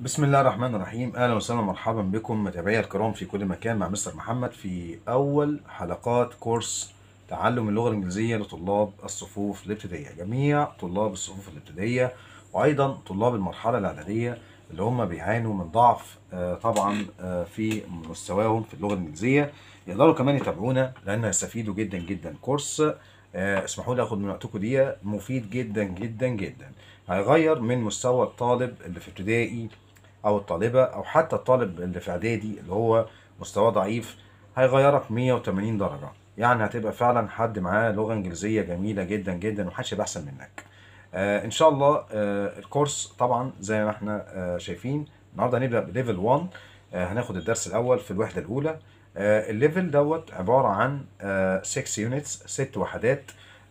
بسم الله الرحمن الرحيم اهلا وسهلا مرحبا بكم متابعي الكرام في كل مكان مع مستر محمد في اول حلقات كورس تعلم اللغه الانجليزيه لطلاب الصفوف الابتدائيه جميع طلاب الصفوف الابتدائيه وايضا طلاب المرحله الاعداديه اللي هم بيعانوا من ضعف آه، طبعا آه، في مستواهم في اللغه الانجليزيه يقدروا كمان يتابعونا لان هيستفيدوا جدا جدا كورس آه، اسمحوا لي اخد من وقتكم دقيقه مفيد جدا جدا جدا هيغير من مستوى الطالب اللي في ابتدائي او الطالبه او حتى الطالب اللي في اعدادي اللي هو مستواه ضعيف هيغيرك 180 درجه يعني هتبقى فعلا حد معاه لغه انجليزيه جميله جدا جدا ومحدش يبقى احسن منك آه ان شاء الله آه الكورس طبعا زي ما احنا آه شايفين النهارده هنبدا بليفل 1 آه هناخد الدرس الاول في الوحده الاولى آه الليفل دوت عباره عن 6 آه يونتس ست وحدات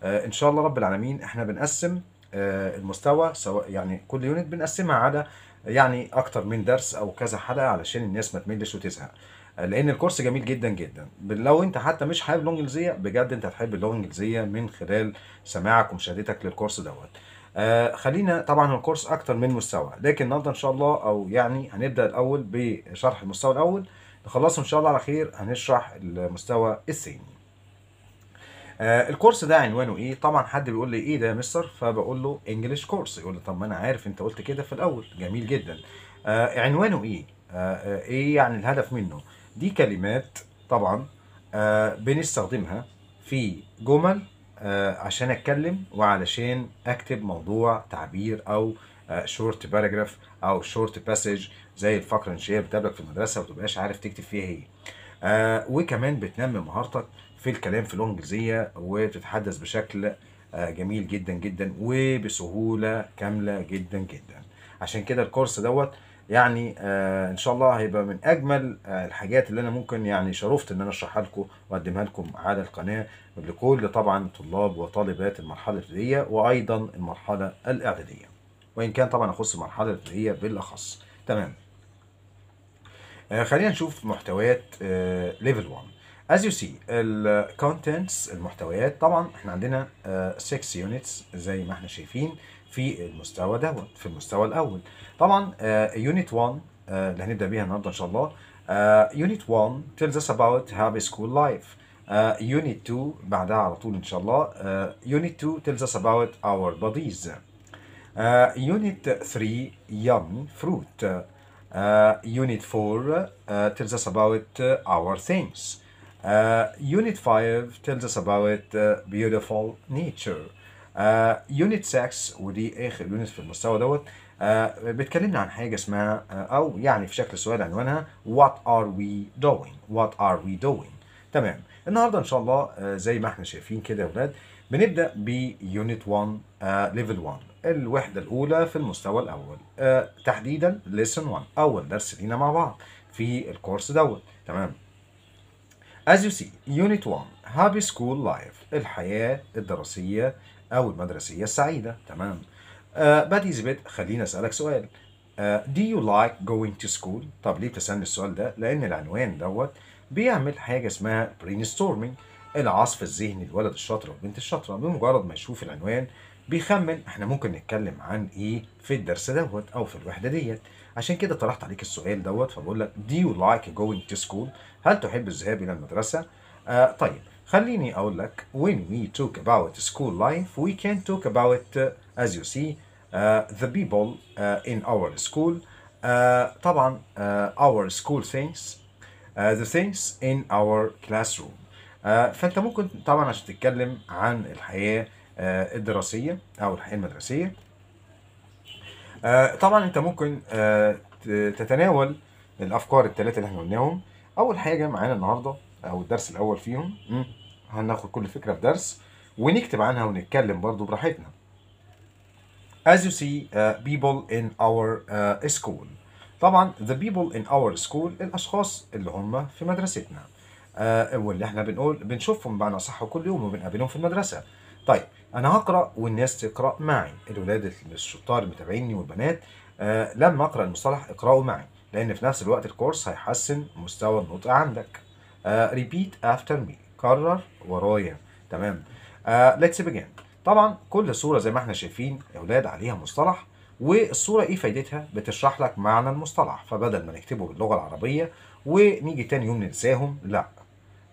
آه ان شاء الله رب العالمين احنا بنقسم آه المستوى سواء يعني كل يونت بنقسمها على يعني اكتر من درس او كذا حلقه علشان الناس ما تملش وتزهق لان الكورس جميل جدا جدا لو انت حتى مش حابب اللغه الانجليزيه بجد انت هتحب اللغه الانجليزيه من خلال سماعك ومشاهدتك للكورس دوت آه خلينا طبعا الكورس اكتر من مستوى لكن النهارده ان شاء الله او يعني هنبدا الاول بشرح المستوى الاول نخلصه ان شاء الله على خير هنشرح المستوى الثاني آه الكورس ده عنوانه ايه طبعا حد بيقول لي ايه ده يا مستر فبقول له انجلش كورس يقول لي طب ما انا عارف انت قلت كده في الاول جميل جدا آه عنوانه ايه آه،, آه ايه يعني الهدف منه دي كلمات طبعا آه بنستخدمها في جمل آه عشان اتكلم وعلشان اكتب موضوع تعبير او آه شورت باراجراف او شورت باسج زي الفقره الانشائيه اللي بتقابلك في المدرسه وما تبقاش عارف تكتب فيها ايه آه وكمان بتنمي مهارتك في الكلام في اللغه الانجليزيه وتتحدث بشكل آه، جميل جدا جدا وبسهوله كامله جدا جدا عشان كده الكورس دوت يعني آه ان شاء الله هيبقى من اجمل آه الحاجات اللي انا ممكن يعني شرفت ان انا اشرحها لكم واقدمها لكم على القناه لكل طبعا طلاب وطالبات المرحله الابتدائيه وايضا المرحله الاعداديه وان كان طبعا اخص المرحله الابتدائيه بالاخص تمام آه خلينا نشوف محتويات ليفل آه، 1 as you see ال contents المحتويات طبعا احنا عندنا 6 units زي ما احنا شايفين في المستوى دوت في المستوى الاول طبعا unit 1 اللي هنبدا بيها النهارده ان شاء الله unit 1 tells us about how a school life unit 2 بعدها على طول ان شاء الله unit 2 tells us about our bodies unit 3 yummy fruit unit 4 tells us about our things Uh, unit 5 tells us about uh, beautiful nature. Uh, unit 6 ودي اخر يونت في المستوى دوت uh, بتكلمنا عن حاجه اسمها uh, او يعني في شكل سؤال عنوانها what are we doing what are we doing تمام النهارده ان شاء الله uh, زي ما احنا شايفين كده يا اولاد بنبدا ب unit 1 ليفل 1 الوحده الاولى في المستوى الاول تحديدا ليسون 1 اول درس لينا مع بعض في الكورس دوت تمام As you see, Unit 1 Happy School Life الحياة الدراسية أو المدرسية السعيدة تمام uh, but Elizabeth خليني أسألك سؤال uh, Do you like going to school؟ طب ليه بتسألني السؤال ده؟ لأن العنوان دوت بيعمل حاجة اسمها brainstorming العصف الذهني للولد الشاطر والبنت الشاطرة بمجرد ما يشوف العنوان بيخمن احنا ممكن نتكلم عن ايه في الدرس دوت او في الوحده ديت عشان كده طرحت عليك السؤال دوت فبقول لك do you like going to school هل تحب الذهاب الى المدرسه آه طيب خليني اقول لك when we talk about school life we can talk about uh, as you see uh, the people uh, in our school uh, طبعا uh, our school things uh, the things in our classroom uh, فانت ممكن طبعا عشان تتكلم عن الحياه آه، الدراسيه او الحياه المدرسيه آه، طبعا انت ممكن آه، تتناول الافكار الثلاثه اللي احنا قلناهم اول حاجه معانا النهارده او الدرس الاول فيهم هناخد كل فكره في درس ونكتب عنها ونتكلم برضو براحتنا as you see uh, people in our uh, school طبعا the people in our school الاشخاص اللي هم في مدرستنا uh, واللي احنا بنقول بنشوفهم بمعنى صح كل يوم وبنقابلهم في المدرسه طيب انا هقرا والناس تقرا معي الولاد الشطار المتابعيني والبنات آه لما اقرا المصطلح اقراه معي لان في نفس الوقت الكورس هيحسن مستوى النطق عندك ريبيت افتر مي كرر ورايا تمام ليتس uh, بيجن طبعا كل صوره زي ما احنا شايفين يا اولاد عليها مصطلح والصوره ايه فايدتها بتشرح لك معنى المصطلح فبدل ما نكتبه باللغه العربيه ونيجي تاني يوم ننساهم لا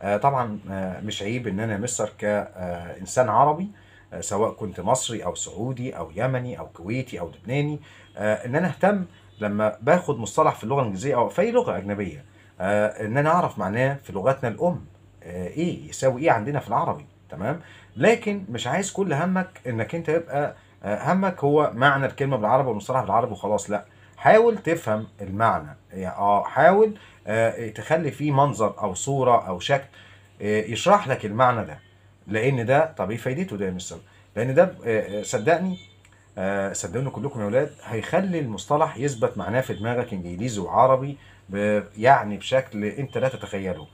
آه طبعا آه مش عيب ان انا مصر كانسان آه عربي آه، سواء كنت مصري او سعودي او يمني او كويتي او لبناني آه، ان انا اهتم لما باخد مصطلح في اللغه الانجليزيه او في اي لغه اجنبيه آه، ان انا اعرف معناه في لغتنا الام ايه يساوي ايه عندنا في العربي تمام لكن مش عايز كل همك انك انت يبقى همك هو معنى الكلمه بالعربي والمصطلح بالعربي وخلاص لا حاول تفهم المعنى يعني اه حاول تخلي فيه منظر او صوره او شكل يشرح لك المعنى ده لان ده طب ايه فايدته ده يا مستر لان ده آه، آه، صدقني آه، صدقوني كلكم يا اولاد هيخلي المصطلح يثبت معناه في دماغك انجليزي وعربي يعني بشكل انت لا تتخيله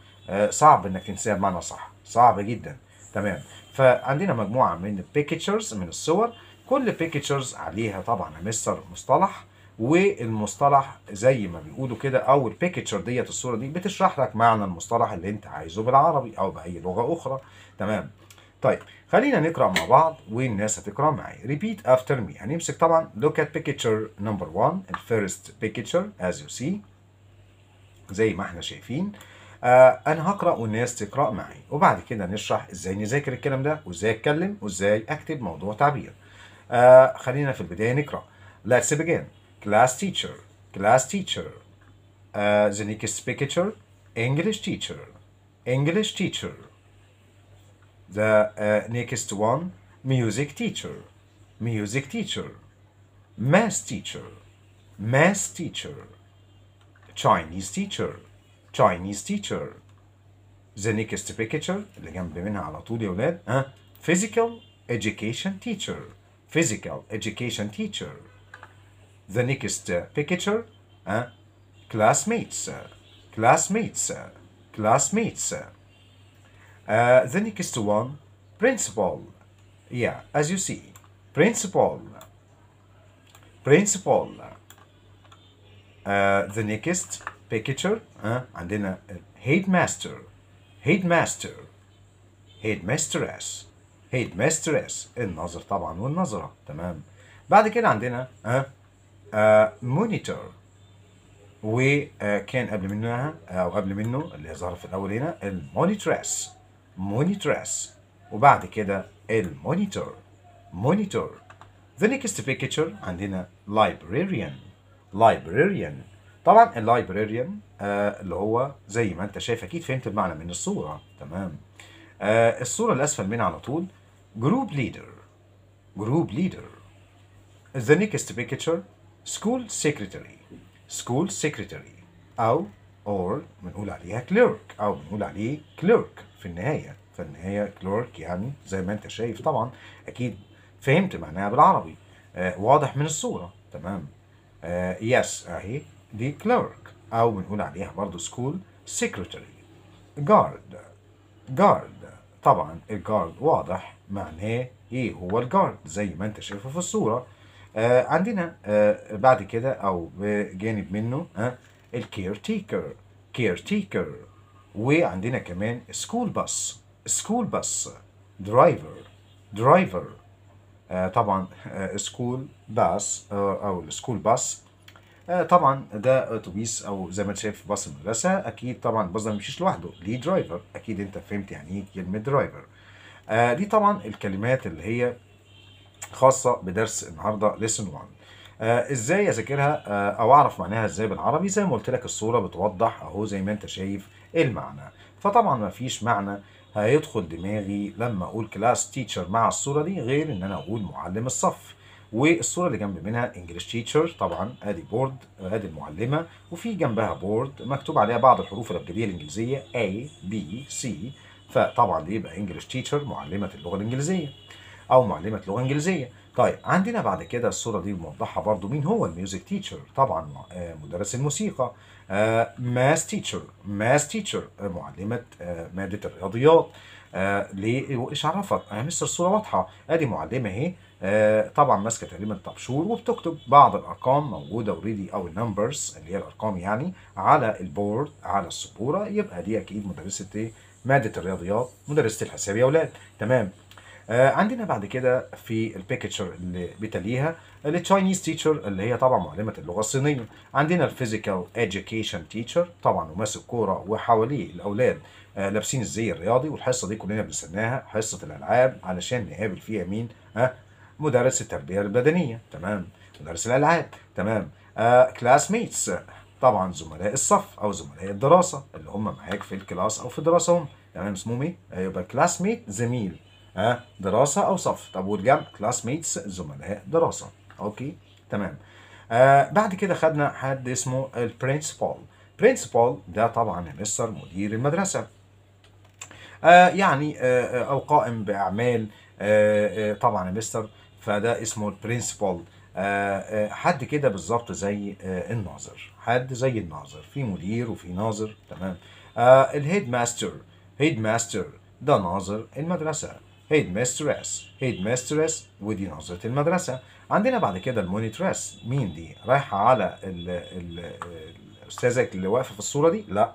صعب انك تنساه بمعنى صح صعب جدا تمام فعندنا مجموعه من البيكتشرز من الصور كل بيكتشرز عليها طبعا يا مستر مصطلح والمصطلح زي ما بيقولوا كده او البيكتشر ديت الصوره دي بتشرح لك معنى المصطلح اللي انت عايزه بالعربي او باي لغه اخرى تمام طيب خلينا نقرا مع بعض والناس هتقرا معايا repeat after me هنمسك يعني طبعا look at picture number one الفيرست picture as you see زي ما احنا شايفين آه انا هقرا والناس تقرا معي وبعد كده نشرح ازاي نذاكر الكلام ده وازاي اتكلم وازاي اكتب موضوع تعبير آه خلينا في البدايه نقرا let's begin class teacher class teacher uh, the next picture English teacher English teacher The uh, next one, music teacher, music teacher, math teacher, math teacher, Chinese teacher, Chinese teacher. The next picture اللي جنب منها على طول يا ولاد ها physical education teacher physical education teacher the next picture ها classmates classmates classmates the next one, principle. Yeah, as you see, principle. Principle. Uh, the next picture, uh, and then a, uh, headmaster, headmaster, headmistress, headmistress. النظر طبعا والنظرة تمام. بعد كده عندنا مونيتور uh, وكان قبل منها او قبل منه اللي ظهر في الاول هنا المونيتريس monitress وبعد كده المونيتور monitor the next picture عندنا librarian librarian طبعا اللايبراريان آه اللي هو زي ما انت شايف اكيد فهمت المعنى من الصوره تمام آه الصوره اللي اسفل منها على طول جروب ليدر جروب ليدر the next picture school secretary school secretary او or بنقول عليها clerk أو بنقول عليه clerk في النهاية فالنهاية clerk يعني زي ما أنت شايف طبعا أكيد فهمت معناها بالعربي آه واضح من الصورة تمام آه yes أهي دي clerk أو بنقول عليها برضه school secretary guard guard طبعا الجارد واضح معناه ايه هو الجارد زي ما انت شايفه في الصوره آه عندنا آه بعد كده او بجانب منه آه الكير تيكر كير تيكر وعندنا كمان سكول باس سكول باس درايفر درايفر طبعا سكول آه، باس آه، او السكول آه، باس طبعا ده اتوبيس او زي ما انت شايف باص المدرسه اكيد طبعا الباص ده ما بيمشيش لوحده ليه درايفر اكيد انت فهمت يعني ايه كلمه درايفر دي طبعا الكلمات اللي هي خاصه بدرس النهارده ليسن 1 آه، ازاي اذاكرها آه، او اعرف معناها ازاي بالعربي زي ما قلت لك الصوره بتوضح اهو زي ما انت شايف إيه المعنى فطبعا ما فيش معنى هيدخل دماغي لما اقول كلاس تيتشر مع الصوره دي غير ان انا اقول معلم الصف والصوره اللي جنب منها انجلش تيتشر طبعا ادي بورد ادي المعلمه وفي جنبها بورد مكتوب عليها بعض الحروف الابجديه الانجليزيه A B C فطبعا دي يبقى انجلش تيتشر معلمه اللغه الانجليزيه او معلمه لغه انجليزيه طيب عندنا بعد كده الصورة دي موضحة برضو مين هو الميوزك تيتشر طبعا آه، مدرس الموسيقى آه، ماس تيتشر ماس تيتشر آه، معلمة مادة الرياضيات ليه وإيش عرفت مستر الصورة واضحة أدي معلمة أهي طبعا ماسكه تقريبا طبشور وبتكتب بعض الارقام موجوده اوريدي او النمبرز اللي هي الارقام يعني على البورد على السبوره يبقى دي اكيد مدرسه ايه ماده الرياضيات مدرسه الحساب يا اولاد تمام آه عندنا بعد كده في البيكتشر اللي بتليها التشاينيز تيتشر اللي هي طبعا معلمه اللغه الصينيه عندنا الفيزيكال اديوكيشن تيتشر طبعا وماسك كوره وحواليه الاولاد آه لابسين الزي الرياضي والحصه دي كلنا بنستناها حصه الالعاب علشان نقابل فيها مين آه مدرس التربيه البدنيه تمام مدرس الالعاب تمام آه كلاس ميتس طبعا زملاء الصف او زملاء الدراسه اللي هم معاك في الكلاس او في دراستهم تمام اسمهم ايه؟ آه، يبقى كلاس ميت زميل ها دراسه او صف طب والجمع كلاس ميتس زملاء دراسه اوكي تمام آه بعد كده خدنا حد اسمه البرنسبال برنسبال ده طبعا مستر مدير المدرسه آه يعني آه او آه، قائم باعمال آه آه طبعا مستر فده اسمه البرنسبال آه،, آه حد كده بالظبط زي آه الناظر حد زي الناظر في مدير وفي ناظر تمام آه الهيد ماستر هيد ماستر ده ناظر المدرسه هيد هيد مسترس ودي نظرة المدرسة عندنا بعد كده المونيترس مين دي رايحة على الأستاذة اللي واقفة في الصورة دي لا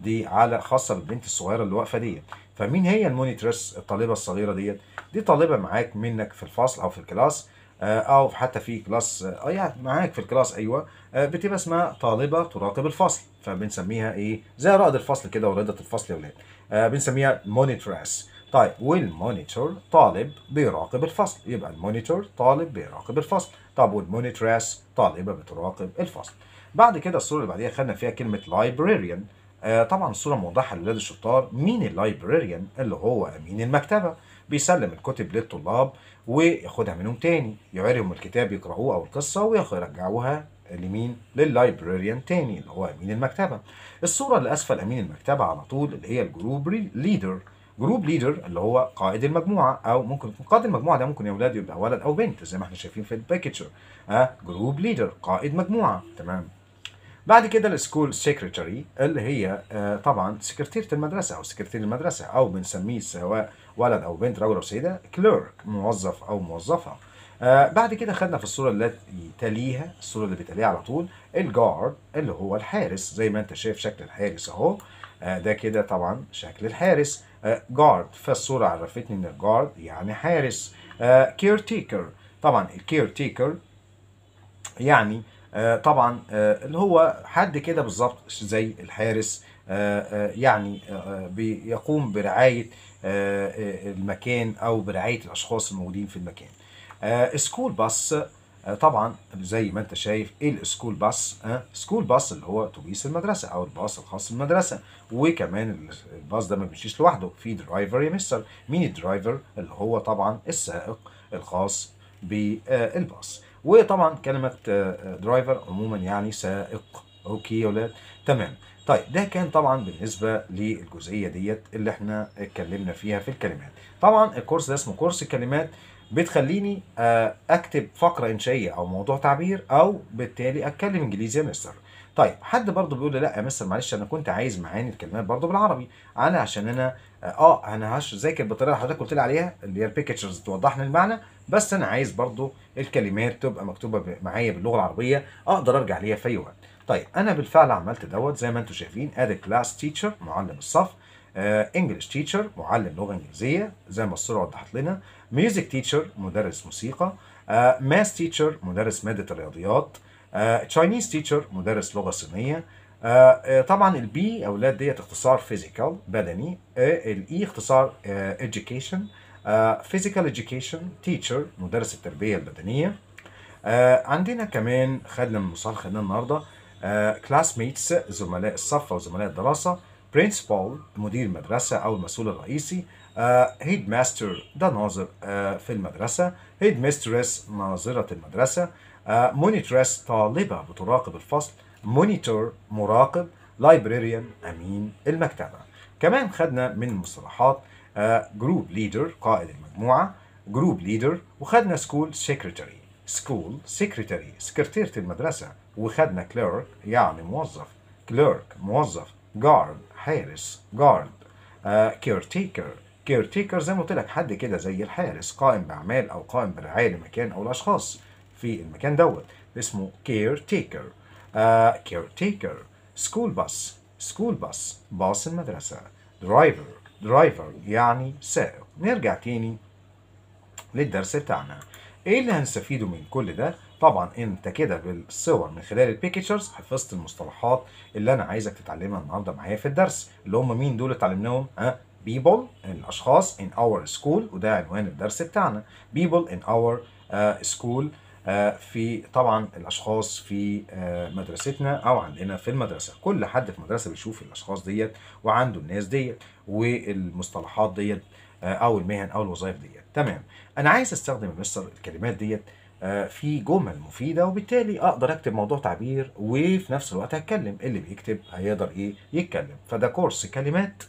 دي على خاصة بالبنت الصغيرة اللي واقفة ديت فمين هي المونيترس الطالبة الصغيرة ديت دي طالبة معاك منك في الفصل أو في الكلاس آه، او حتى في كلاس أو آه، يعني معاك في الكلاس ايوه آه، بتبقى اسمها طالبه تراقب الفصل فبنسميها ايه زي رائد الفصل كده ورائده الفصل يا ولاد بنسميها مونيترس طيب والمونيتور طالب بيراقب الفصل يبقى المونيتور طالب بيراقب الفصل طب والمونيتريس طالبه بتراقب الفصل بعد كده الصوره اللي بعديها خدنا فيها كلمه لايبريريان آه طبعا الصوره موضحه للولاد الشطار مين اللايبريريان اللي هو امين المكتبه بيسلم الكتب للطلاب وياخدها منهم تاني يعيرهم الكتاب يقرأوه أو القصة ويرجعوها لمين؟ لللايبراريان تاني اللي هو أمين المكتبة. الصورة اللي أسفل أمين المكتبة على طول اللي هي الجروب ليدر جروب ليدر اللي هو قائد المجموعه او ممكن يكون قائد المجموعه ده ممكن يا اولاد يبقى ولد او بنت زي ما احنا شايفين في البيكتشر اه جروب ليدر قائد مجموعه تمام بعد كده السكول سكرتري اللي هي آه، طبعا سكرتيره المدرسه او سكرتير المدرسه او بنسميه سواء ولد او بنت راجل او سيده كليرك موظف او موظفه آه، بعد كده خدنا في الصوره اللي تليها الصوره اللي بتليها على طول الجارد اللي هو الحارس زي ما انت شايف شكل الحارس اهو آه، ده كده طبعا شكل الحارس جارد آه، فالصورة عرفتني ان الجارد يعني حارس كير آه، تيكر طبعا الكير تيكر يعني طبعا اللي هو حد كده بالظبط زي الحارس يعني بيقوم برعاية المكان أو برعاية الأشخاص الموجودين في المكان سكول باص آه، طبعا زي ما انت شايف السكول باص آه، سكول باص اللي هو اتوبيس المدرسه او الباص الخاص بالمدرسه وكمان الباص ده ما بيمشيش لوحده في درايفر يا مستر مين الدرايفر اللي هو طبعا السائق الخاص بالباص وطبعا كلمه درايفر آه، عموما يعني سائق اوكي يا ولاد تمام طيب ده كان طبعا بالنسبه للجزئيه ديت اللي احنا اتكلمنا فيها في الكلمات طبعا الكورس ده اسمه كورس كلمات بتخليني آه، اكتب فقره انشائيه او موضوع تعبير او بالتالي اتكلم انجليزي يا مستر طيب حد برضه بيقول لي لا يا مستر معلش انا كنت عايز معاني الكلمات برضه بالعربي انا عشان انا اه, آه، انا هذاكر بالطريقه اللي حضرتك قلت لي عليها اللي هي البيكتشرز توضح لي المعنى بس انا عايز برضه الكلمات تبقى مكتوبه معايا باللغه العربيه اقدر ارجع ليها في اي وقت طيب انا بالفعل عملت دوت زي ما انتم شايفين ادي كلاس تيتشر معلم الصف انجلش آه، تيتشر معلم لغه انجليزيه زي ما الصوره وضحت لنا ميوزك تيتشر مدرس موسيقى ماس آه، تيتشر مدرس مادة الرياضيات تشاينيز آه، تيتشر مدرس لغة صينية آه، طبعا البي اولاد ديت اختصار فيزيكال بدني الاي e اختصار education فيزيكال education تيتشر مدرس التربية البدنية عندنا كمان خدنا من مصالحة النهارده كلاس ميتس زملاء الصف وزملاء الدراسة برنسبال مدير مدرسة أو المسؤول الرئيسي هيد آه، ماستر ده ناظر آه، في المدرسة هيد ميسترس ناظرة المدرسة مونيترس آه، طالبة بتراقب الفصل مونيتور مراقب لايبريريان أمين المكتبة كمان خدنا من المصطلحات جروب ليدر قائد المجموعة جروب ليدر وخدنا سكول سكرتاري سكول سكرتاري سكرتيرة المدرسة وخدنا كليرك يعني موظف كليرك موظف جارد حارس جارد كيرتيكر كيرتيكر زي ما قلت لك حد كده زي الحارس قائم باعمال او قائم برعايه لمكان او الاشخاص في المكان دوت اسمه كيرتيكر كيرتيكر سكول باص سكول باص باص المدرسه درايفر درايفر يعني سائق نرجع تاني للدرس بتاعنا ايه اللي هنستفيده من كل ده طبعا انت كده بالصور من خلال البيكتشرز حفظت المصطلحات اللي انا عايزك تتعلمها النهارده معايا في الدرس اللي هم مين دول اتعلمناهم ها أه، people الاشخاص ان اور سكول وده عنوان الدرس بتاعنا بيبول ان اور سكول في طبعا الاشخاص في uh, مدرستنا او عندنا في المدرسه كل حد في مدرسه بيشوف الاشخاص ديت وعنده الناس ديت والمصطلحات ديت آه، او المهن او الوظائف ديت تمام انا عايز استخدم المستر الكلمات ديت آه، في جمل مفيده وبالتالي اقدر اكتب موضوع تعبير وفي نفس الوقت هتكلم اللي بيكتب هيقدر ايه يتكلم فده كورس كلمات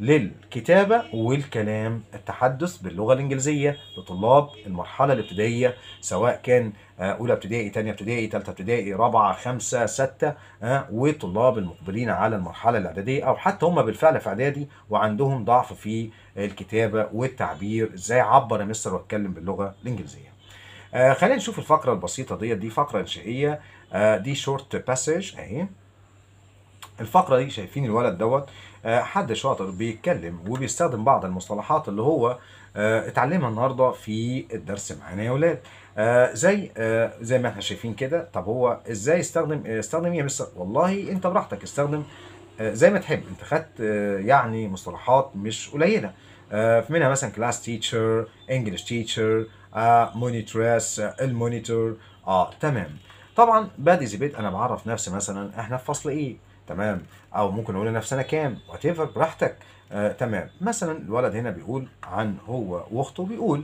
للكتابة والكلام التحدث باللغة الإنجليزية لطلاب المرحلة الابتدائية سواء كان آه، أولى ابتدائي تانية ابتدائي تالتة ابتدائي رابعة خمسة ستة آه، وطلاب المقبلين على المرحلة الإعدادية أو حتى هم بالفعل في إعدادي وعندهم ضعف في الكتابة والتعبير إزاي عبر يا مستر وأتكلم باللغة الإنجليزية آه، خلينا نشوف الفقرة البسيطة ديت دي فقرة إنشائية دي شورت باسج أهي الفقرة دي شايفين الولد دوت آه، حد شاطر بيتكلم وبيستخدم بعض المصطلحات اللي هو آه، اتعلمها النهارده في الدرس معانا يا ولاد آه زي آه زي ما احنا شايفين كده طب هو ازاي استخدم آه، استخدم ايه يا مستر والله انت براحتك استخدم آه زي ما تحب انت خدت آه يعني مصطلحات مش قليله آه منها مثلا كلاس تيتشر انجلش تيتشر مونيترس المونيتور اه تمام طبعا بعد بيت انا بعرف نفسي مثلا احنا في فصل ايه تمام او ممكن اقول لنفسي انا كام وات براحتك آه تمام مثلا الولد هنا بيقول عن هو واخته بيقول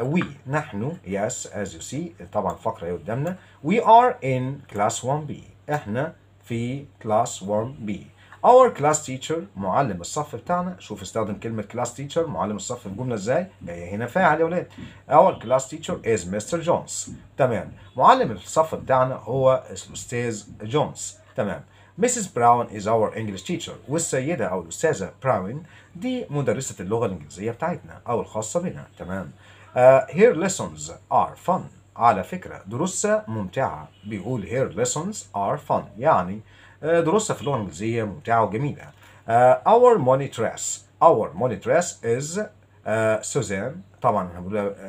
وي آه نحن يس از يو سي طبعا فقره ايه قدامنا وي ار ان كلاس 1 بي احنا في كلاس 1 بي اور كلاس تيتشر معلم الصف بتاعنا شوف استخدم كلمه كلاس تيتشر معلم الصف في الجمله ازاي هي هنا فاعل يا ولاد اور كلاس تيتشر از مستر جونز تمام معلم الصف بتاعنا هو الاستاذ جونز تمام Mrs. Brown is our English teacher والسيدة أو الأستاذة براون دي مدرسة اللغة الإنجليزية بتاعتنا أو الخاصة بنا تمام uh, Her lessons are fun على فكرة دروسها ممتعة بيقول her lessons are fun يعني uh, دروسها في اللغة الإنجليزية ممتعة وجميلة uh, Our monitress Our monitress is uh, Suzanne طبعا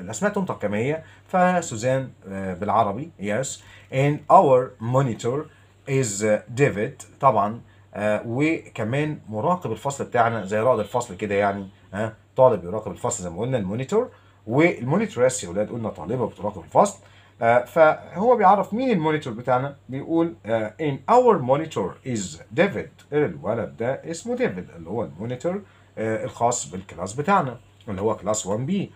الاسماء تنطق هي فسوزان uh, بالعربي yes and our monitor از ديفيد uh, طبعا آه، وكمان مراقب الفصل بتاعنا زي رائد الفصل كده يعني ها آه، طالب يراقب الفصل زي ما قلنا المونيتور والمونيتورس يا اولاد قلنا طالبه بتراقب الفصل آه، فهو بيعرف مين المونيتور بتاعنا بيقول ان اور مونيتور از ديفيد الولد ده اسمه ديفيد اللي هو المونيتور الخاص بالكلاس بتاعنا اللي هو كلاس 1 بي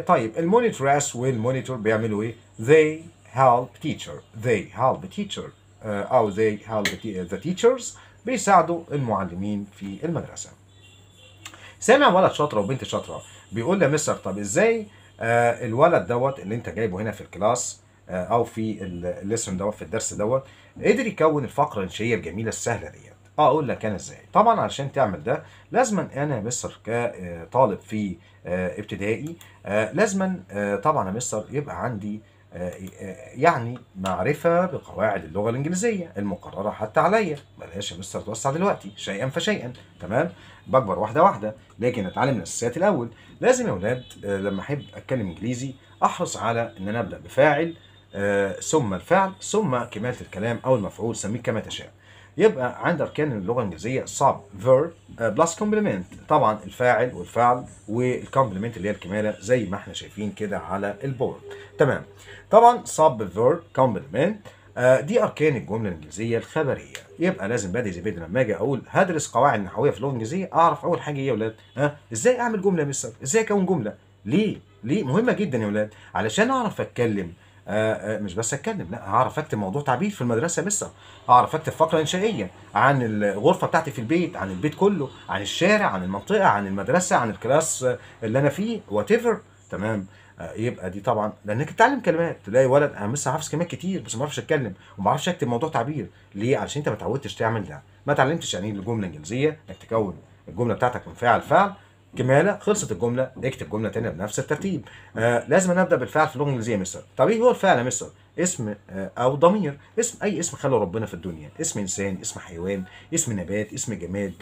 طيب المونيتورس والمونيتور بيعملوا ايه they help teacher they help teacher آه، أو they help the teachers بيساعدوا المعلمين في المدرسة سامع ولد شاطرة وبنت شاطرة بيقول مستر طب ازاي آه، الولد دوت اللي انت جايبه هنا في الكلاس آه، او في الليسون دوت في الدرس دوت قدر يكون الفقرة الانشائية الجميلة السهلة ديت اه اقول لك انا ازاي طبعا علشان تعمل ده لازما انا يا مستر كطالب في ابتدائي لازما طبعا يا مستر يبقى عندي يعني معرفة بقواعد اللغة الإنجليزية المقررة حتى عليا بلاش يا مستر توسع دلوقتي شيئا فشيئا تمام بكبر واحدة واحدة لكن أتعلم الأساسيات الأول لازم يا ولاد آه، لما أحب أتكلم إنجليزي أحرص على إن أنا أبدأ بفاعل آه، ثم الفعل ثم كمالة الكلام أو المفعول سميه كما تشاء يبقى عند أركان اللغة الإنجليزية صعب verb بلس آه، كومبلمنت طبعا الفاعل والفعل والكومبلمنت اللي هي الكمالة زي ما احنا شايفين كده على البورد تمام طبعا صب verb كومبلمنت آه، دي أركان الجملة الإنجليزية الخبرية يبقى لازم بدي زي بدي لما اجي اقول هدرس قواعد نحويه في اللغه الانجليزيه اعرف اول حاجه ايه يا اولاد ها ازاي اعمل جمله من ازاي اكون جمله ليه ليه مهمه جدا يا اولاد علشان اعرف اتكلم آه، آه، مش بس اتكلم لا هعرف اكتب موضوع تعبير في المدرسه لسه هعرف اكتب فقره انشائيه عن الغرفه بتاعتي في البيت عن البيت كله عن الشارع عن المنطقه عن المدرسه عن الكلاس اللي انا فيه وات تمام آه، يبقى دي طبعا لانك بتتعلم كلمات تلاقي ولد انا لسه حافظ كلمات كتير بس ما بعرفش اتكلم وما بعرفش اكتب موضوع تعبير ليه علشان انت ما تعودتش تعمل ده ما تعلمتش يعني إيه الجمله الانجليزيه انك تكون الجمله بتاعتك من فعل فعل كماله خلصت الجمله اكتب جمله تانية بنفس الترتيب آه لازم نبدا بالفعل في اللغه الانجليزيه يا مستر طب ايه هو الفعل يا مستر اسم آه او ضمير اسم اي اسم خلقه ربنا في الدنيا اسم انسان اسم حيوان اسم نبات اسم جماد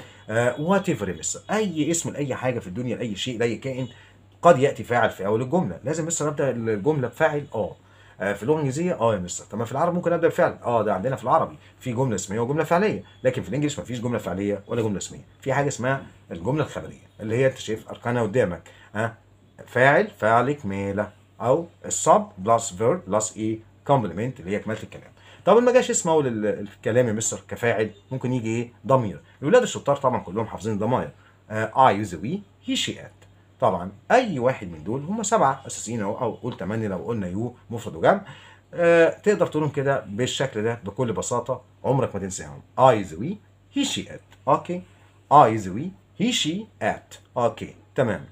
وات آه، ايفر يا مستر اي اسم لاي حاجه في الدنيا لاي شيء لاي كائن قد ياتي فاعل في اول الجمله لازم مستر نبدا الجمله بفاعل اه آه، في اللغه الانجليزيه اه يا مستر طب ما في العربي ممكن ابدا بفعل اه ده عندنا في العربي في جمله اسميه وجمله فعليه لكن في الانجليش ما فيش جمله فعليه ولا جمله اسميه في حاجه اسمها الجمله الخبريه اللي هي انت شايف اركانها قدامك ها آه، فاعل فاعل ميله او الصب بلس فيرب بلس اي كومبلمنت اللي هي كماله الكلام طب ما جاش اسمه للكلام يا مستر كفاعل ممكن يجي ايه ضمير الاولاد الشطار طبعا كلهم حافظين ضمائر اي يوز وي هي شي ات طبعا اي واحد من دول هم سبعه اساسيين اهو او قول ثمانيه لو قلنا يو مفرد وجمع آه تقدر تقولهم كده بالشكل ده بكل بساطه عمرك ما تنساهم اي وي هي شي ات اوكي اي وي هي شي ات اوكي تمام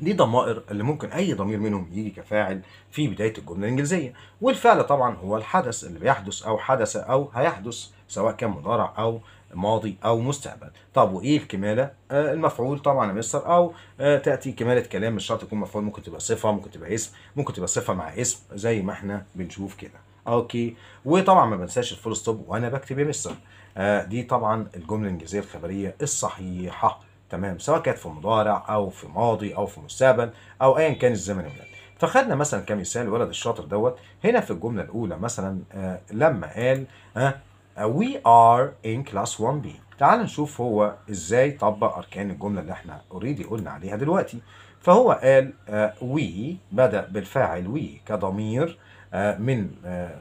دي ضمائر اللي ممكن اي ضمير منهم يجي كفاعل في بدايه الجمله الانجليزيه والفعل طبعا هو الحدث اللي بيحدث او حدث او هيحدث سواء كان مضارع او ماضي أو مستقبل طب وإيه الكمالة آه المفعول طبعا يا مستر أو آه تأتي كمالة كلام مش شرط يكون مفعول ممكن تبقى صفة ممكن تبقى اسم ممكن تبقى صفة مع اسم زي ما احنا بنشوف كده اوكي وطبعا ما بنساش الفول ستوب وانا بكتب يا مستر آه دي طبعا الجمله الانجليزيه الخبريه الصحيحه تمام سواء كانت في مضارع او في ماضي او في مستقبل او ايا كان الزمن ولاد فخدنا مثلا كمثال الولد الشاطر دوت هنا في الجمله الاولى مثلا آه لما قال ها آه Uh, we are in class 1B تعال نشوف هو ازاي طبق اركان الجمله اللي احنا اوريدي قلنا عليها دلوقتي فهو قال وي uh, بدا بالفاعل وي كضمير uh, من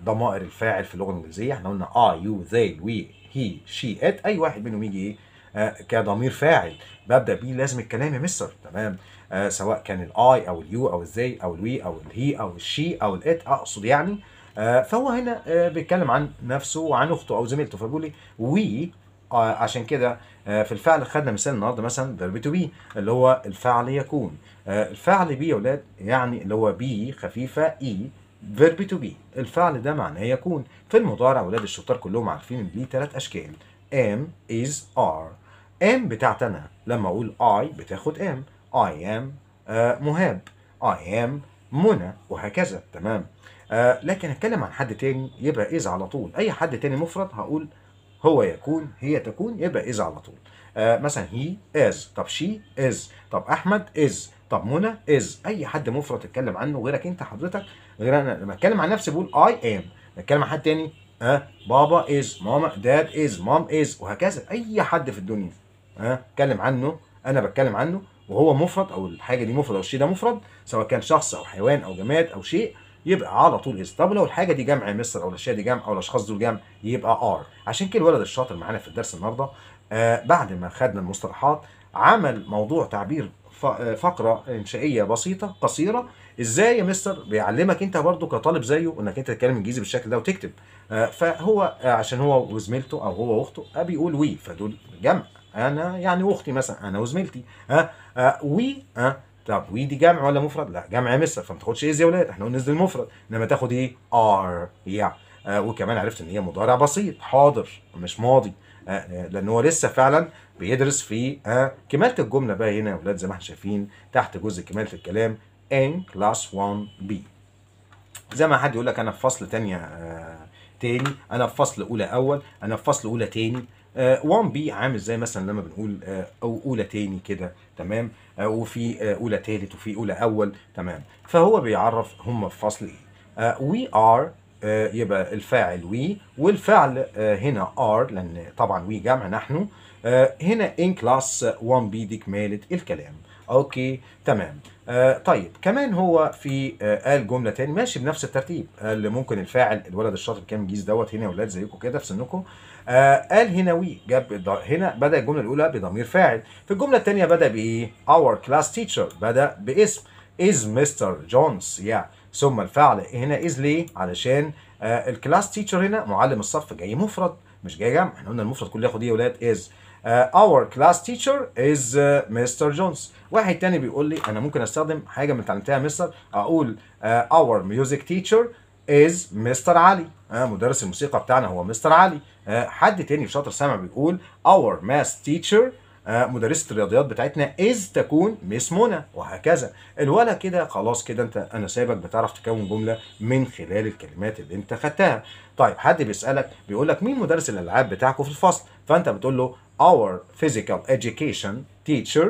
ضمائر الفاعل في اللغه الانجليزيه احنا قلنا اي يو ذي وي هي شي ات اي واحد منهم يجي ايه كضمير فاعل ببدا بيه لازم الكلام يا مستر تمام uh, سواء كان الاي او اليو او الزي او الوي او الهي او الشي او الات اقصد يعني آه، فهو هنا آه، بيتكلم عن نفسه وعن اخته او زميلته فبيقول لي وي آه، عشان كده في الفعل خدنا مثال النهارده مثلا فيرب تو بي اللي هو الفعل يكون الفعل بي يا اولاد يعني اللي هو بي خفيفه اي فيرب تو بي الفعل ده معناه يكون في المضارع اولاد الشطار كلهم عارفين ان ليه ثلاث اشكال ام از ار ام بتاعت انا لما اقول اي بتاخد ام اي ام مهاب اي ام منى وهكذا تمام آه لكن اتكلم عن حد تاني يبقى إذا على طول أي حد تاني مفرد هقول هو يكون هي تكون يبقى إذا على طول آه مثلا هي از طب شي از طب أحمد از طب منى از أي حد مفرد اتكلم عنه غيرك أنت حضرتك غير أنا لما أتكلم عن نفسي بقول أي أم اتكلم عن حد تاني ها أه بابا از ماما داد از مام از وهكذا أي حد في الدنيا ها أه اتكلم عنه أنا بتكلم عنه وهو مفرد او الحاجه دي مفرد او الشيء ده مفرد سواء كان شخص او حيوان او جماد او شيء يبقى على طول از طب لو الحاجه دي جمع مستر او الاشياء دي جمع او الاشخاص دول جمع يبقى ار عشان كده الولد الشاطر معانا في الدرس النهارده آه بعد ما خدنا المصطلحات عمل موضوع تعبير آه، فقره انشائيه بسيطه قصيره ازاي يا مستر بيعلمك انت برضو كطالب زيه انك انت تتكلم انجليزي بالشكل ده وتكتب آه، فهو آه، عشان هو وزميلته او هو واخته بيقول وي فدول جمع انا يعني اختي مثلا انا وزميلتي ها وي ها طب وي دي جمع ولا مفرد؟ لا جمع مستر فما تاخدش از إيه يا ولاد احنا قلنا نزل المفرد انما تاخد ايه؟ ار يا آه وكمان عرفت ان هي مضارع بسيط حاضر مش ماضي آه،, آه لان هو لسه فعلا بيدرس في آه كماله الجمله بقى هنا يا ولاد زي ما احنا شايفين تحت جزء كماله الكلام ان كلاس 1 بي زي ما حد يقول لك انا في فصل ثانيه آه تاني انا في فصل اولى اول انا في فصل اولى تاني 1 آه، بي عامل زي مثلا لما بنقول آه، او اولى تاني كده تمام آه، وفي اولى تالت وفي اولى اول تمام فهو بيعرف هم في فصل ايه وي ار يبقى الفاعل وي والفعل هنا ار لان طبعا وي جمع نحن هنا ان كلاس 1 بي دي كمالة الكلام اوكي تمام آه طيب كمان هو في آه قال جمله تاني ماشي بنفس الترتيب قال ممكن الفاعل الولد الشاطر كان جيز دوت هنا يا ولاد زيكم كده في سنكم آه قال هنا وي جاب هنا بدا الجمله الاولى بضمير فاعل في الجمله الثانيه بدا بايه اور كلاس تيتشر بدا باسم از مستر جونز يعني ثم الفعل هنا از ليه علشان آه الكلاس تيتشر هنا معلم الصف جاي مفرد مش جاي جمع احنا قلنا المفرد كله ياخد ايه يا ولاد از اور كلاس تيتشر از مستر جونز واحد تاني بيقول لي انا ممكن استخدم حاجه من تعلمتها مستر اقول اور ميوزك تيتشر از مستر علي آه مدرس الموسيقى بتاعنا هو مستر علي آه حد تاني في شاطر سامع بيقول اور ماس تيتشر مدرسه الرياضيات بتاعتنا از تكون ميس منى وهكذا الولد كده خلاص كده انت انا سايبك بتعرف تكون جمله من خلال الكلمات اللي انت خدتها طيب حد بيسالك بيقول لك مين مدرس الالعاب بتاعكم في الفصل فانت بتقول له our physical education teacher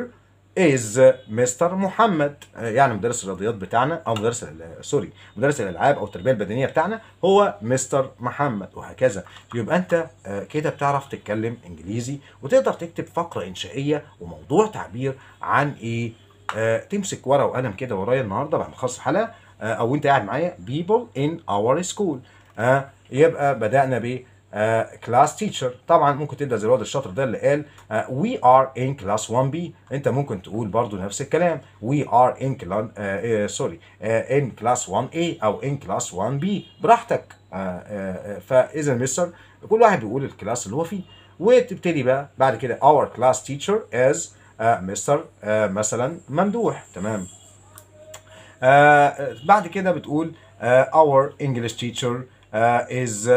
از مستر محمد يعني مدرس الرياضيات بتاعنا او مدرس سوري مدرس الالعاب او التربيه البدنيه بتاعنا هو مستر محمد وهكذا يبقى انت آه، كده بتعرف تتكلم انجليزي وتقدر تكتب فقره انشائيه وموضوع تعبير عن ايه آه تمسك ورقه وقلم كده ورايا النهارده بعد ما اخلص الحلقه آه او انت قاعد معايا بيبل ان اور سكول يبقى بدانا ب كلاس آه، تيتشر طبعا ممكن تبدا زي الواد الشاطر ده اللي قال وي ار ان كلاس 1 بي انت ممكن تقول برضو نفس الكلام وي ار ان سوري ان كلاس 1 اي او ان كلاس 1 بي براحتك آه، آه، فاذا مستر كل واحد بيقول الكلاس اللي هو فيه وتبتدي بقى بعد كده اور كلاس تيتشر از مستر مثلا ممدوح تمام uh, بعد كده بتقول اور our English teacher از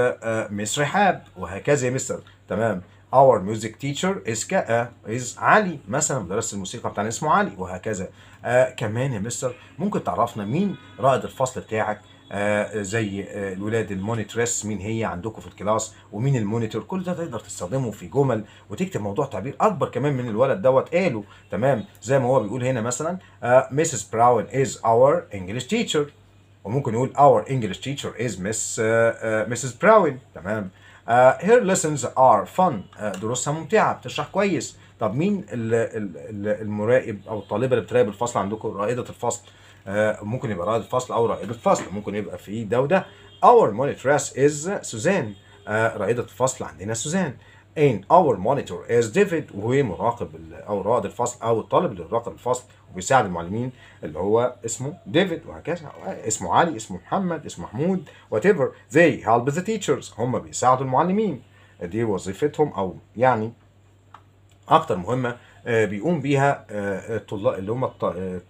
Miss Rehab وهكذا يا مستر تمام اور ميوزك تيتشر از كا is علي مثلا مدرس الموسيقى بتاعنا اسمه علي وهكذا آه، كمان يا مستر ممكن تعرفنا مين رائد الفصل بتاعك آه زي آه الولاد المونيترس مين هي عندكم في الكلاس ومين المونيتور كل ده تقدر تستخدمه في جمل وتكتب موضوع تعبير اكبر كمان من الولد دوت قاله تمام زي ما هو بيقول هنا مثلا مسز براون از اور انجلش تيتشر وممكن نقول our English teacher is Miss uh, uh, Mrs. Brown تمام uh, her lessons are fun uh, دروسها ممتعة بتشرح كويس طب مين المراقب او الطالبة اللي بتراقب الفصل عندكم رائدة الفصل uh, ممكن يبقى رائد الفصل او رائد الفصل ممكن يبقى في ده وده our monitress is Suzanne uh, رائدة الفصل عندنا سوزان ان اور مونيتور از ديفيد وهو مراقب او رائد الفصل او الطالب اللي راقب الفصل وبيساعد المعلمين اللي هو اسمه ديفيد وهكذا اسمه علي اسمه محمد اسمه محمود وات ايفر they help the teachers هم بيساعدوا المعلمين دي وظيفتهم او يعني اكتر مهمه آه، بيقوم بيها آه، الطلاب اللي هم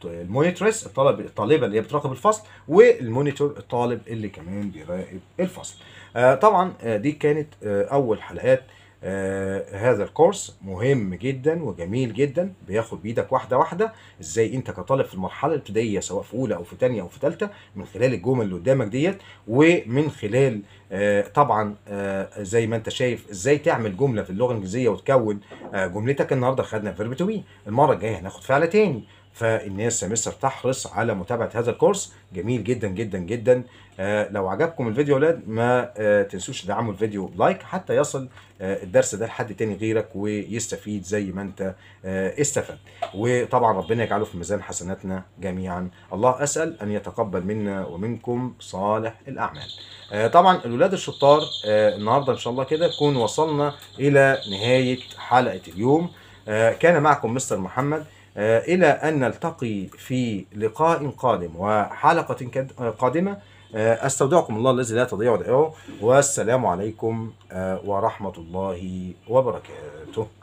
المونيتورس الطالب الطالبه اللي هي بتراقب الفصل والمونيتور الطالب اللي كمان بيراقب الفصل آه، طبعا دي كانت اول حلقات آه هذا الكورس مهم جدا وجميل جدا بياخد بايدك واحده واحده ازاي انت كطالب في المرحله الابتدائيه سواء في اولى او في ثانيه او في ثالثه من خلال الجمل اللي قدامك ديت ومن خلال آه طبعا آه زي ما انت شايف ازاي تعمل جمله في اللغه الانجليزيه وتكون آه جملتك النهارده خدنا فيرب تو بي المره الجايه هناخد فعل تاني فالناس مستر تحرص على متابعه هذا الكورس جميل جدا جدا جدا آه لو عجبكم الفيديو يا ولاد ما آه تنسوش تدعموا الفيديو لايك حتى يصل آه الدرس ده لحد تاني غيرك ويستفيد زي ما انت آه، استفدت وطبعا ربنا يجعله في ميزان حسناتنا جميعا الله اسال ان يتقبل منا ومنكم صالح الاعمال آه، طبعا الولاد الشطار آه، النهارده ان شاء الله كده نكون وصلنا الى نهايه حلقه اليوم كان معكم مستر محمد آه، إلى أن نلتقي في لقاء قادم وحلقة آه، قادمة آه، أستودعكم الله الذي لا تضيع ودائعه والسلام عليكم ورحمة الله وبركاته